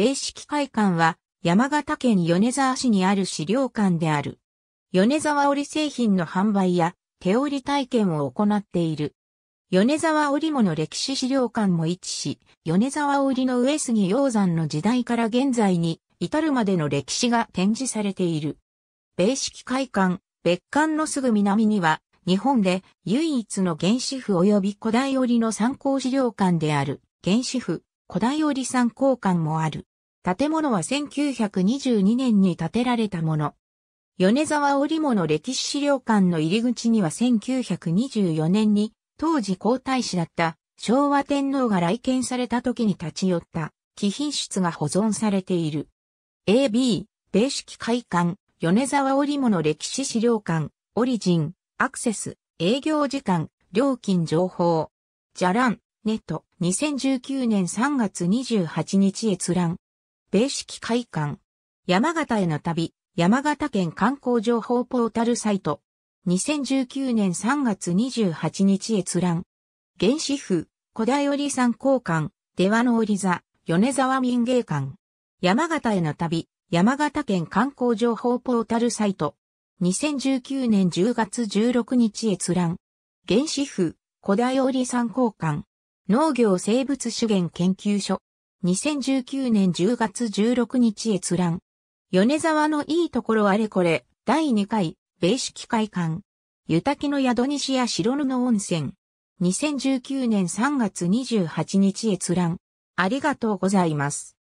米式会館は山形県米沢市にある資料館である。米沢織製品の販売や手織体験を行っている。米沢織物歴史資料館も位置し、米沢織の上杉鷹山の時代から現在に至るまでの歴史が展示されている。米式会館、別館のすぐ南には、日本で唯一の原子符及び古代織の参考資料館である原子符。古代織産交換もある。建物は1922年に建てられたもの。米沢織物歴史資料館の入り口には1924年に当時皇太子だった昭和天皇が来県された時に立ち寄った貴賓室が保存されている。AB、米式会館、米沢織物歴史資料館、オリジン、アクセス、営業時間、料金情報、じゃらん、ネット。2019年3月28日閲覧。米式会館。山形への旅、山形県観光情報ポータルサイト。2019年3月28日閲覧。原子府、小田よん交換。出羽の折座、米沢民芸館。山形への旅、山形県観光情報ポータルサイト。2019年10月16日閲覧。原子府、小田よん交換。農業生物資源研究所。2019年10月16日閲覧。米沢のいいところあれこれ、第2回、米式会館。湯滝の宿西や白布温泉。2019年3月28日閲覧。ありがとうございます。